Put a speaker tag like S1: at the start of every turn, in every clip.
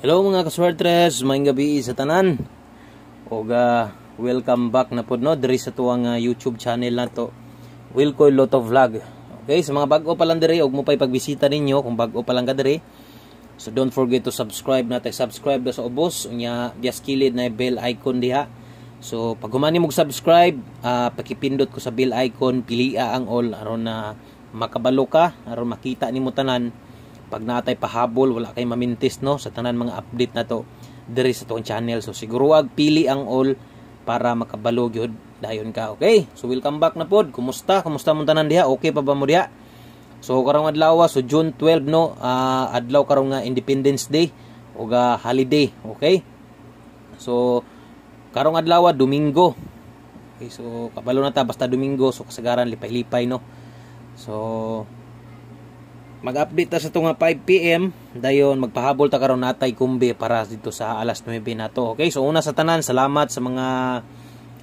S1: Hello mga kaswertres, maayong gabi sa tanan. Oga, uh, welcome back na pod no diri sa tuwang uh, YouTube channel nato. Wilco Loto Vlog. Okay, sa mga bag-o pa lang diri og mo pay pagbisita ninyo kung bag-o pa lang ka diri. So don't forget to subscribe na tay subscribe na sa ubos unya bias kilid na bell icon diha. So pag humani mo subscribe, uh, pakipindot ko sa bell icon, pilia ang all aron na makabalo ka, aron makita nimo tanan pag natay pahabol wala kay mamintis no sa tanan mga update na to diri sa tuong channel so siguro wag pili ang all para makabalo gyud dayon ka okay so welcome back na pod kumusta kumusta mo tanan diha okay pa ba mo diha so karong adlaw ah, so June 12 no uh, adlaw karong nga ah, Independence Day o uh, holiday okay so karong adlaw Domingo okay so kabalo na ta basta Domingo so kasagaran lipay-lipay no so mag-update ta sa tunga 5 PM dayon magpahabol ta karon natay kumbi para dito sa alas 9 na to. Okay, so una sa tanan, salamat sa mga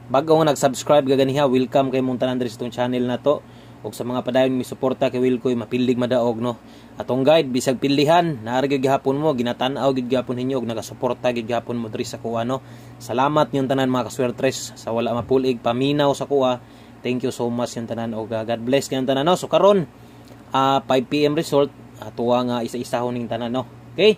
S1: bag-o nga nag-subscribe gaganiha. Welcome kay mong tanan diri tong channel na to. Ug sa mga padayon mi suporta kay Wilkoy mapilig madaog no. Atong guide bisag pilihan, naara gyud gihapon mo, ginatan-aw gid gihapon ninyo ug nagasuporta gid gihapon mo diri sa kuha no. Salamat yung tanan mga kaswertres sa wala mapulig paminaw sa kuha. Thank you so much yung tanan og God bless kay tanan no. So karon uh, 5 PM result uh, nga isa-isahon ning tanan no okay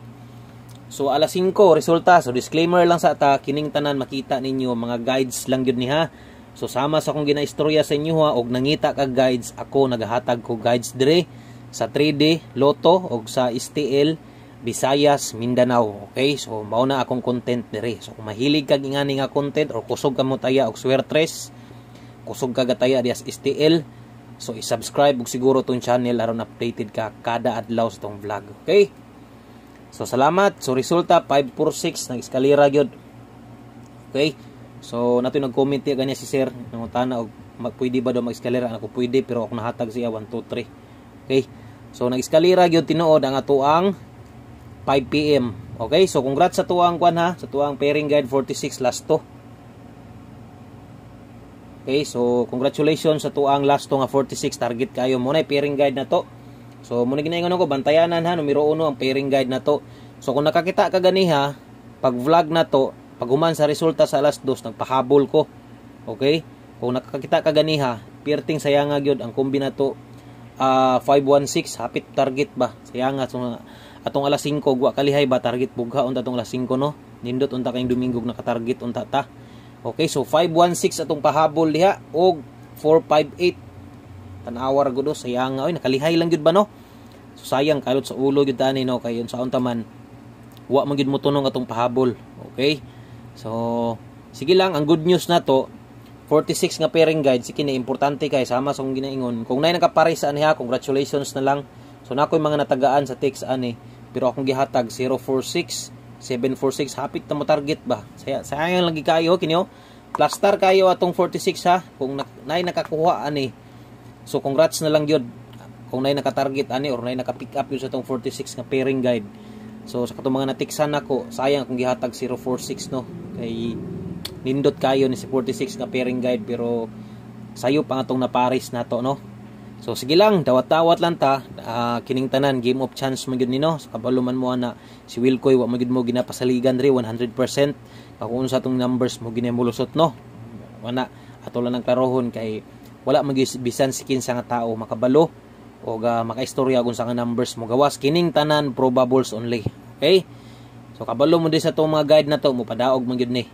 S1: so alas 5 resulta so disclaimer lang sa ta kining tanan makita ninyo mga guides lang gyud niha so sama sa kong ginaistorya sa inyo ha og nangita ka guides ako nagahatag ko guides dire sa 3D Loto og sa STL Visayas, Mindanao. Okay? So, mao na akong content dire So, kung mahilig kag ingani nga content or kusog ka mo taya og swertres, kusog ka gataya dias STL, So i-subscribe og siguro tong channel aron updated ka kada adlaw sa tong vlog. Okay? So salamat. So resulta 546 nag eskalera gyud. Okay? So nato nag-comment ya si sir nangutana og pwede ba daw mag-eskalera ako pwede pero ako nahatag siya 1 2 3. Okay? So nag-eskalera gyud tinuod ang atoang 5 PM. Okay? So congrats sa tuang kwan ha, sa tuang pairing guide 46 last 2. Okay, so congratulations sa tuang last to nga 46 target kayo mo na eh, pairing guide na to. So mo muna ginaingon ko bantayanan ha numero 1 ang pairing guide na to. So kung nakakita ka ganiha, pag vlog na to, pag human sa resulta sa alas 2 nagpahabol ko. Okay? Kung nakakita ka ganiha, pirting saya nga gyud ang kombinato uh, ah, 516 hapit target ba. Saya nga so, atong alas 5 wa kalihay ba target bugha unta atong alas 5 no. Nindot unta kayong Domingo nakatarget unta ta. Okay, so 516 atong pahabol diha og 458. Tanawa ra gudo oh, sayang oy nakalihay lang gyud ba no? So sayang kalot sa ulo gyud tani no kay sa unta man wa man gyud mo tunong atong pahabol. Okay? So sige lang ang good news nato 46 nga pairing guide sige na importante kay sama sa ginaingon. Kung nay nakapare sa aniha, congratulations na lang. So na nakoy mga natagaan sa text ani pero akong gihatag 046 746 hapit na mo target ba saya sayang lagi kayo kinyo plaster kayo atong 46 ha kung na, nay nakakuha ani so congrats na lang yun kung nay nakatarget ani or nay nakapick up yun sa atong 46 nga pairing guide so sa katong mga natiksan ako sayang kung gihatag 046 no kay nindot kayo ni si 46 nga pairing guide pero sayo pa nga tong naparis nato no So sige lang, dawat-dawat lang ta, uh, kining tanan game of chance man gyud nino. Sa kabalo man mo ana si Wilcoy wa man gyud mo ginapasaligan re 100%. Kakuon sa tong numbers mo ginamulusot no. Wala ato lang ang klarohon kay wala magbisan si kinsa nga tao makabalo o uh, makaistorya kung sa nga numbers mo gawas kining tanan probables only. Okay? So kabalo mo din sa tong mga guide na to, mo padaog man gyud ni.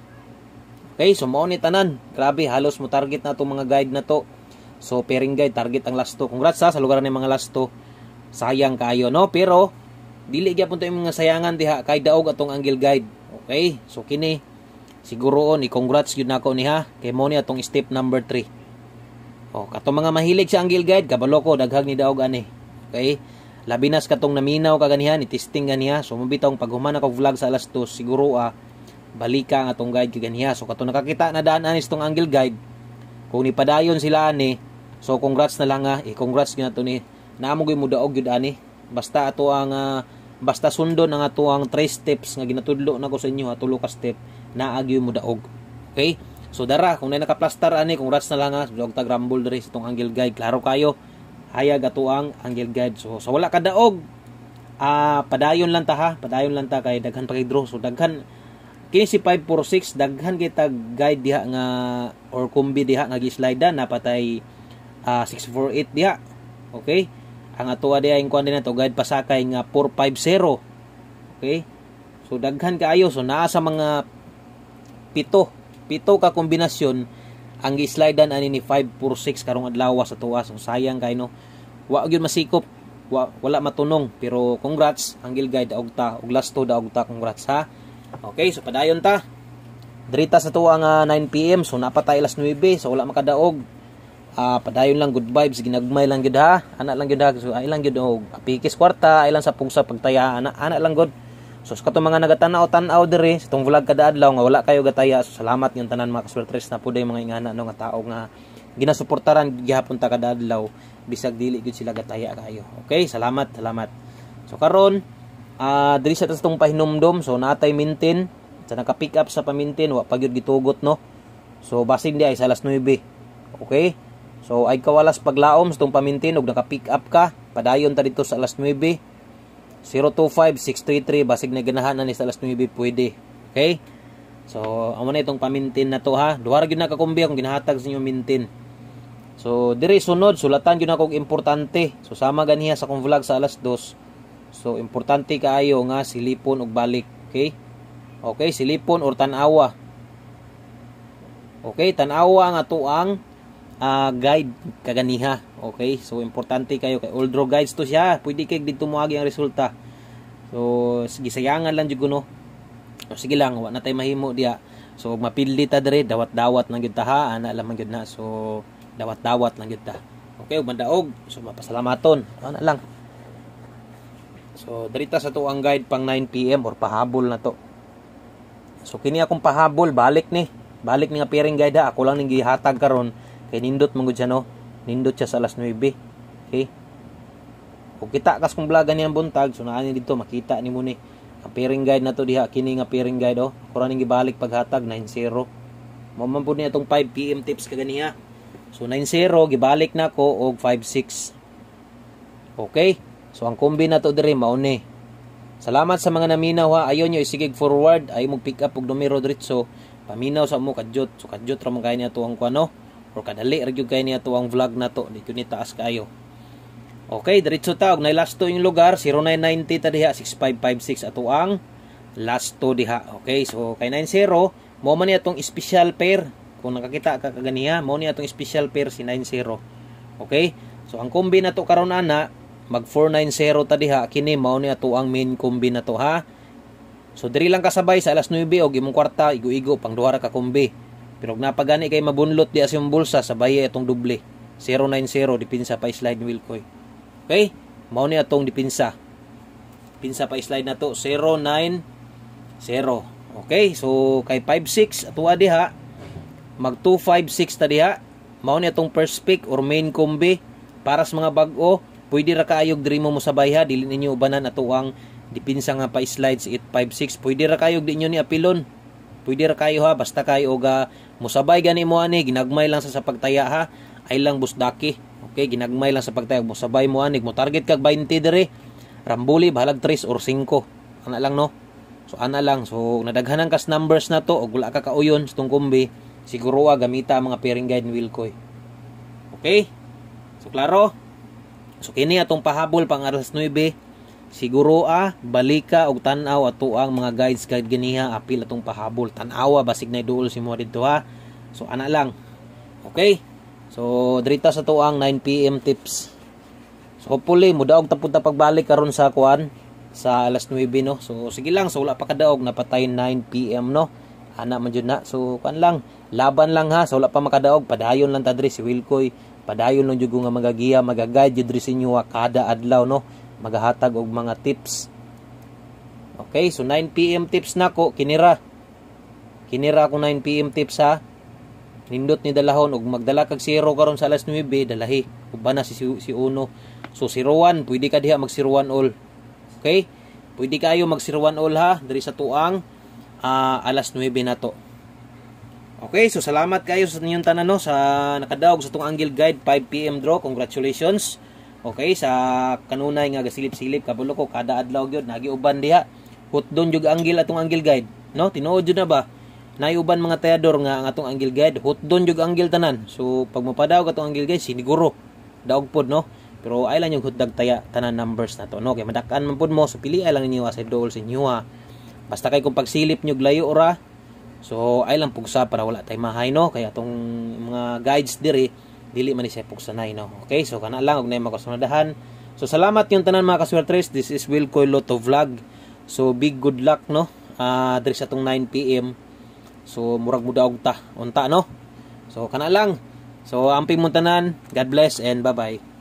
S1: Okay, so mao ni tanan. Grabe, halos mo target na tong mga guide na to So, pairing guide, target ang last 2. Congrats ha, sa lugar ng mga last 2. Sayang kayo, no? Pero, dili gyapon to mga sayangan diha kay daog atong angle guide. Okay? So, kini siguro on oh, i-congrats gyud nako ni ha kay mo ni atong step number 3. Oh, kato mga mahilig sa angle guide, kabalo ko daghag ni daog ani. Okay? Labi nas katong naminaw kaganihan, ni testing ganiha. So, mabitaw ang paghuman ako vlog sa last 2, siguro ah, balika ang atong guide kaganiha. So, kato nakakita na daan ani tong angle guide, kung ni padayon sila ani, So congrats na lang ha, ah. i-congrats eh, gyud nato ni. Naamugoy mo daog gyud ani. Basta ato ang uh, basta sundo na nga ato ang 3 steps nga ginatudlo na ko sa inyo ha, tulo ka step na gyud mo daog. Okay? So dara kung na naka-plaster ani, congrats na lang ha. Ah. Dog tag rumble diri sa itong angle guide. Klaro kayo. Hayag ato ang angle guide. So sa so wala ka daog, ah uh, padayon lang ta ha, padayon lang ta kay daghan pa draw. So daghan kini si 546 daghan kita guide diha nga or kombi diha nga gi-slide na patay uh, 648 dia. Okay? Ang atoa dia yung kuan nito guide pasakay nga 450. Okay? So daghan kaayo so naa sa mga pito, pito ka kombinasyon ang gislidan ani ni 546 karong adlaw sa tuwa. So sayang kay no. Wa gyud masikop. Wa, wala matunong pero congrats ang guide daog ta og lasto daog ta congrats ha. Okay, so padayon ta. Drita sa tuwa nga 9 PM so napatay alas 9 so wala makadaog uh, padayon lang good vibes ginagmay lang gid ha ana lang gid ha so ay lang gid og oh, apikis kwarta ay lang sa pugsa pagtaya ana ana lang gud so sa katong mga nagatanaw tanaw aw diri sa tong vlog kada adlaw nga wala kayo gataya so salamat yung tanan mga kasulitres na puday mga ingana no nga tao nga ah, ginasuportaran gihapon ta kada adlaw bisag dili gud sila gataya kayo okay salamat salamat so karon uh, diri sa tong pahinomdom so natay mintin sa naka pick up sa pamintin wa pa gitugot no so basin di ay sa alas 9 okay So ay kawalas paglaom sa pamintin og naka-pick up ka, padayon ta dito sa alas 9. 025633 basig na ganahan na ni sa alas 9 pwede. Okay? So amo na itong pamintin na to ha. Duha ra gyud na kakumbi akong ginahatag sa inyo mintin. So diri sunod sulatan gyud akong importante. So sama ganiya sa akong vlog sa alas 2. So importante kaayo nga silipon og balik, okay? Okay, silipon or tanawa. Okay, tanawa nga tuang uh, guide kaganiha. Okay? So importante kayo kay old draw guides to siya. Pwede kay dito moagi ang resulta. So sige sayangan lang jud no. so, sige lang wa na tay mahimo diha. So mapili ta dire dawat-dawat lang gyud ta ha ana lang man na. So dawat-dawat lang gyud ta. Okay, mandaog. So mapasalamaton. Ana lang. So derita sa to ang guide pang 9 PM or pahabol na to. So kini akong pahabol balik ni. Balik ni nga pairing guide ha. Ako lang ning gihatag karon Kay nindot mong siya no. Nindot siya sa alas 9. Okay? Kung kita kas kung blaga niya buntag, so naa ni dito, makita ni mo ni. Ang pairing guide na to diha, kini nga pairing guide oh. Kura ning gibalik paghatag 9-0. Mamampo ni atong 5 PM tips kaganiya. So 90 gibalik na ko og 56. Okay? So ang kombi na to diri mao ni. Salamat sa mga naminaw ha. Ayon nyo isigig forward ay mo pick up og numero diretso. Paminaw sa mo kadyot. So kadyot ra man kay niya tuang ko ano or kadali ra gyud kay ni ato ang vlog nato di ni taas kayo okay diretso ta og nay last to yung lugar 0990 ta diha 6556 ato ang last to diha okay so kay 90 mo man ni atong special pair kung nakakita ka kaganiha mo ni atong special pair si 90 okay so ang kombi nato karon ana mag 490 ta diha kini mao ni ato ang main kombi nato ha So diri lang kasabay sa alas 9 og imong kwarta igo-igo pang duha ra ka kombi. Pero napagani kay mabunlot di asyong bulsa sabay eh itong duble. 090 dipinsa pa slide ni Wilcoy. Eh. Okay? Mao ni atong dipinsa. Pinsa pa slide na to 090. Okay, so kay 56 atuwa diha mag 256 ta diha. Mao ni atong first pick or main combi para sa mga bago, pwede ra kaayog diri mo sabay ha. dili ninyo ubanan ato ang dipinsa nga pa slides 856 pwede ra kaayog di nyo ni apilon pwede ra kayo ha basta kayo ga Musabay gani mo ani ginagmay lang sa sa pagtaya ha. Ay lang busdaki. Okay, ginagmay lang sa pagtaya. Musabay mo ani mo target kag 20 dire. Rambuli bahalag 3 or 5. Ana lang no. So ana lang so nadaghanan kas numbers na to og wala ka kauyon sa tong kumbi siguro ah, gamita ang mga pairing guide ni Wilcoy. Okay? So klaro? So kini atong pahabol pang alas 9 Siguro ah, balika og tanaw aw ato ang mga guides kay ganiha apil atong pahabol. tanawa basig na duol si mo dito ha. Ah. So ana lang. Okay? So drita sa tuang 9 PM tips. So hopefully mudaog tapud ta pagbalik karon sa kuan sa alas 9 no. So sige lang, so wala pa kadaog napatay 9 PM no. Ana man jud na. So kuan lang, laban lang ha. So wala pa makadaog, padayon lang ta diri si Wilkoy. Padayon lang jud nga magagiya, magaguide jud diri sa inyo kada adlaw no magahatag og mga tips okay so 9 pm tips na ko kinira kinira ko 9 pm tips ha nindot ni dalahon og magdala kag zero karon sa alas 9 dalahi uban na si si uno so siruan pwede ka diha magsiruan all okay pwede kayo magsiruan all ha diri sa tuang uh, alas 9 na to Okay, so salamat kayo sa inyong tanan no, sa nakadaog sa itong Angle Guide 5pm draw. Congratulations. Okay, sa kanunay nga gasilip-silip kabulo ko kada adlaw gyud nagiuban diha. Hutdon jug angil atong anggil guide, no? Tinuod jud na ba? Naiuban mga tayador nga ang atong anggil guide, hutdon jug angil tanan. So pag mapadaw ka atong anggil guide, siniguro daog pod, no? Pero ay lang yung hutdag taya tanan numbers na to, no? Kay madakan man pod mo, so pili ay lang ninyo sa dol sa inyo Basta kay kung pagsilip nyo layo ora. So ay lang pugsa para wala tay mahay, no? Kay atong mga guides diri dili man siya puksanay no okay so kana lang og nay makasunadahan so salamat yung tanan mga kaswertres this is Wilco Lotto vlog so big good luck no uh, diri sa tong 9 pm so murag mudaog ta unta no so kana lang so amping mo tanan god bless and bye bye